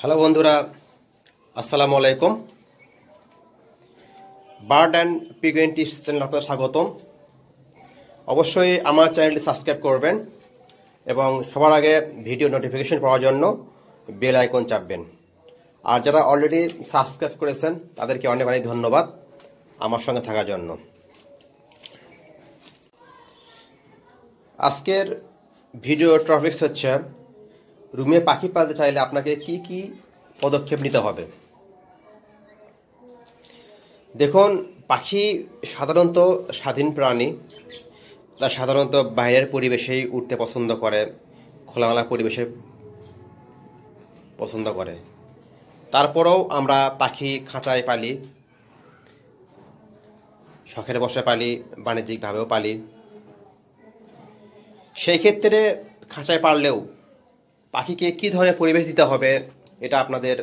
hello বন্ধুরা আসসালামু আলাইকুম bird and penguin tips channel আপনার স্বাগতম অবশ্যই আমার চ্যানেলটি সাবস্ক্রাইব করবেন এবং সবার আগে ভিডিও নোটিফিকেশন পাওয়ার জন্য বেল আইকন চাপবেন আর যারা অলরেডি সাবস্ক্রাইব করেছেন তাদেরকে অনেক অনেক ধন্যবাদ আমার সঙ্গে থাকার জন্য আজকের ভিডিও টপিক্স হচ্ছে রুমে পাখি পালতে চাইলে আপনাকে কি কি পদক্ষেপ নিতে হবে দেখুন পাখি সাধারণত স্বাধীন প্রাণী তারা সাধারণত বাইরের পরিবেশেই উঠতে পছন্দ করে খোলামেলা পরিবেশে পছন্দ করে তারপরেও আমরা পাখি খাঁচায় পালি শখের বসে পালি বাণিজ্যিকভাবেও পালি সেই ক্ষেত্রে খাঁচায় পারলেও পাখিকে কী ধরনের পরিবেশ দিতে হবে এটা আপনাদের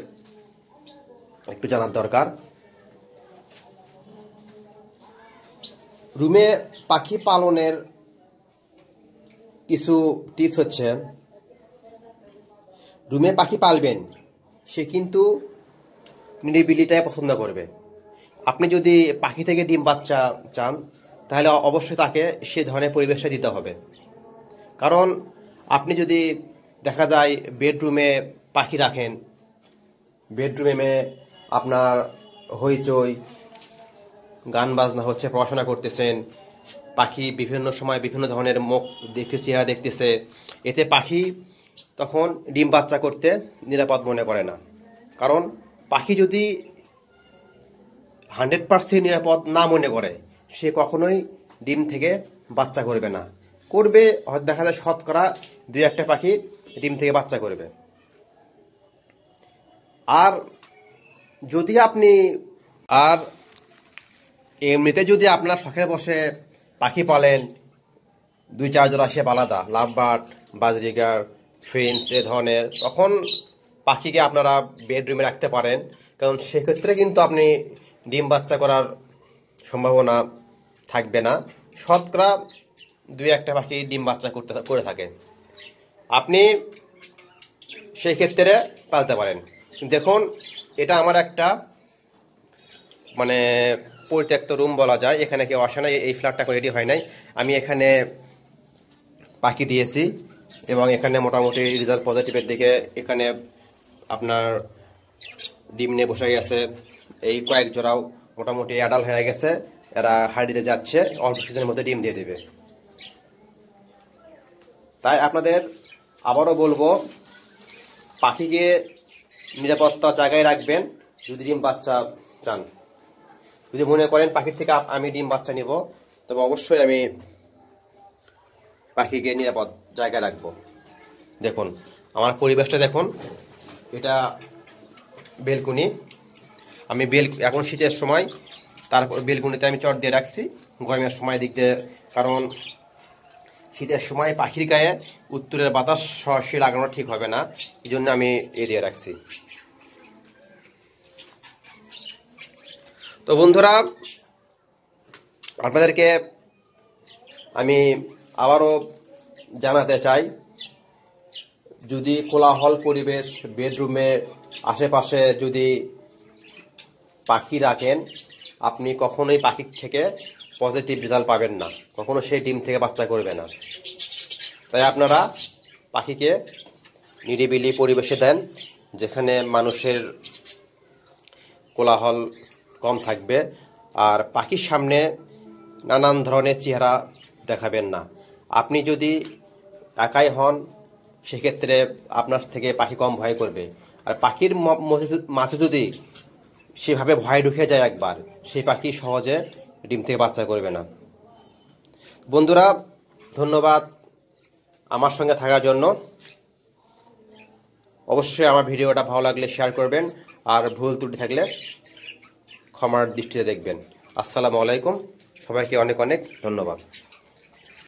একটু জানার দরকার রুমে পাখি পালনের কিছু টিপস হচ্ছে রুমে পাখি পালবেন সে কিন্তু নিরিবিলিটাই পছন্দ করবে আপনি যদি পাখি থেকে ডিম বাচ্চা চান তাহলে অবশ্যই তাকে সে ধরনের পরিবেশটা দিতে হবে কারণ আপনি যদি দেখা যায় বেডরুমে পাখি রাখেন বেডরুমে আপনার হইচই গান বাজনা হচ্ছে পড়াশোনা করতেছেন পাখি বিভিন্ন সময় বিভিন্ন ধরনের মুখ দেখতে চেহারা দেখতেছে এতে পাখি তখন ডিম বাচ্চা করতে নিরাপদ মনে করে না কারণ পাখি যদি হান্ড্রেড পার্সেন্ট নিরাপদ না মনে করে সে কখনোই ডিম থেকে বাচ্চা করবে না করবে দেখা যায় শতকরা দুই একটা পাখি ডিম থেকে বাচ্চা করবে আর যদি আপনি আর এমনিতে যদি আপনার শখের বসে পাখি পালেন দুই চার জোড়া সে আলাদা লাভবার্ড বাজরিগার ফ্রেন্স এ ধরনের তখন পাখিকে আপনারা বেডরুমে রাখতে পারেন কারণ সেক্ষেত্রে কিন্তু আপনি ডিম বাচ্চা করার সম্ভাবনা থাকবে না শতকরা দুই একটা পাখি ডিম বাচ্চা করতে করে থাকে আপনি সেই ক্ষেত্রে পালতে পারেন দেখুন এটা আমার একটা মানে পরিত্যক্ত রুম বলা যায় এখানে কেউ আসে না এই ফ্ল্যাটটা রেডি হয় নাই আমি এখানে পাখি দিয়েছি এবং এখানে মোটামুটি রিজাল্ট পজিটিভের দিকে এখানে আপনার ডিম নিয়ে বসে গেছে এই কয়েক জোড়াও মোটামুটি অ্যাডাল হয়ে গেছে এরা হাড়িতে যাচ্ছে অল্প সিজনের মধ্যে ডিম দিয়ে দেবে তাই আপনাদের আবারও বলবো পাখিকে নিরাপত্তা জায়গায় রাখবেন যদি ডিম বাচ্চা চান যদি মনে করেন পাখির থেকে আমি ডিম বাচ্চা নিব তবে অবশ্যই আমি পাখিকে নিরাপদ জায়গায় রাখবো দেখুন আমার পরিবেশটা দেখুন এটা বেলকুনি আমি বেল এখন শীতের সময় তারপর বেলকুনিতে আমি চট দিয়ে রাখছি গরমের সময় দিক দিয়ে কারণ শীতের সময় পাখির গায়ে উত্তরের বাতাস সরাসরি লাগানো ঠিক হবে না এই জন্য আমি এ দিয়ে রাখছি তো বন্ধুরা আপনাদেরকে আমি আবারও জানাতে চাই যদি কোলাহল পরিবেশ বেডরুমে আশেপাশে যদি পাখি রাখেন আপনি কখনোই পাখির থেকে পজিটিভ রেজাল্ট পাবেন না কখনো সেই ডিম থেকে বাচ্চা করবে না তাই আপনারা পাখিকে নিরিবিলি পরিবেশে দেন যেখানে মানুষের কোলাহল কম থাকবে আর পাখির সামনে নানান ধরনের চেহারা দেখাবেন না আপনি যদি একাই হন সেক্ষেত্রে আপনার থেকে পাখি কম ভয় করবে আর পাখির মাঝে যদি সেভাবে ভয় ঢুকে যায় একবার সেই পাখি সহজে ডিম থেকে বাচ্চা করবে না বন্ধুরা ধন্যবাদ আমার সঙ্গে থাকার জন্য অবশ্যই আমার ভিডিওটা ভালো লাগলে শেয়ার করবেন আর ভুল ত্রুটি থাকলে ক্ষমার দৃষ্টিতে দেখবেন আসসালামু আলাইকুম সবাইকে অনেক অনেক ধন্যবাদ